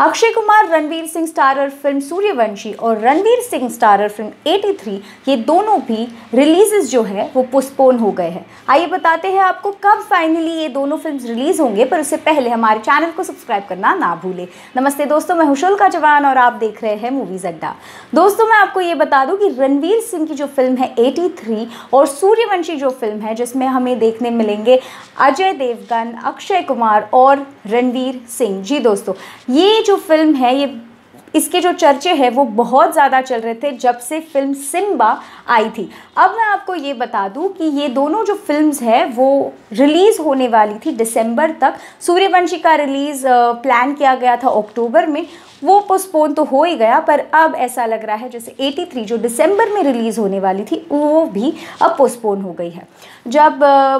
Akshay Kumar Ranveer Singh starrer film Sooryavanshi और Ranveer Singh starrer film 83 ये दोनों भी रिलीजेस जो है वो पोस्टपोन हो गए हैं आइए बताते हैं आपको कब फाइनली ये दोनों फिल्म रिलीज़ होंगे पर उससे पहले हमारे चैनल को सब्सक्राइब करना ना भूलें नमस्ते दोस्तों मैं हुशुल का जवान और आप देख रहे हैं मूवीज़ अड्डा दोस्तों मैं आपको ये बता दूँ कि रणवीर सिंह की जो फिल्म है एटी और सूर्यवंशी जो फिल्म है जिसमें हमें देखने मिलेंगे अजय देवगन अक्षय कुमार और रणवीर सिंह जी दोस्तों ये जो फिल्म है ये इसके जो चर्चे हैं वो बहुत ज़्यादा चल रहे थे जब से फिल्म सिम्बा आई थी अब मैं आपको ये बता दूं कि ये दोनों जो फिल्म्स हैं वो रिलीज़ होने वाली थी दिसंबर तक सूर्यवंशी का रिलीज़ प्लान किया गया था अक्टूबर में वो पोस्टपोन तो हो ही गया पर अब ऐसा लग रहा है जैसे 83 जो दिसंबर में रिलीज़ होने वाली थी वो भी अब पोस्टपोन हो गई है जब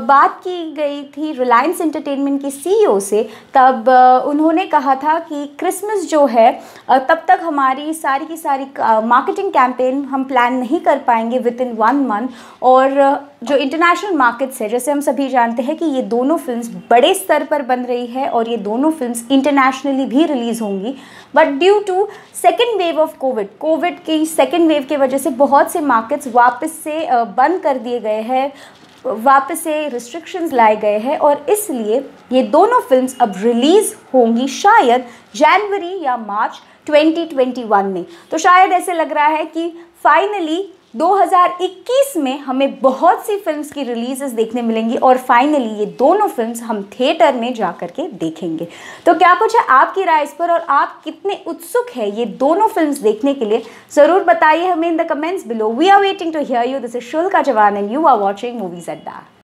बात की गई थी रिलायंस एंटरटेनमेंट के सीईओ से तब उन्होंने कहा था कि क्रिसमस जो है तब तक हमारी सारी की सारी मार्केटिंग कैंपेन हम प्लान नहीं कर पाएंगे विद इन वन मंथ और जो इंटरनेशनल मार्केट्स है जैसे हम सभी जानते हैं कि ये दोनों फिल्म्स बड़े स्तर पर बन रही है और ये दोनों फिल्म्स इंटरनेशनली भी रिलीज़ होंगी but due to second wave of covid covid की सेकेंड वेव की वजह से बहुत से मार्केट्स वापस से बंद कर दिए गए हैं वापस से रिस्ट्रिक्शंस लाए गए हैं और इसलिए ये दोनों फिल्म्स अब रिलीज़ होंगी शायद जनवरी या मार्च 2021 में तो शायद ऐसे लग रहा है कि फाइनली 2021 में हमें बहुत सी फिल्म्स की रिलीजेस देखने मिलेंगी और फाइनली ये दोनों फिल्म्स हम थिएटर में जा कर के देखेंगे तो क्या कुछ है आपकी राय इस पर और आप कितने उत्सुक है ये दोनों फिल्म्स देखने के लिए ज़रूर बताइए हमें in the comments below we are waiting to hear you this is शुल्का जवान and you are watching movies eight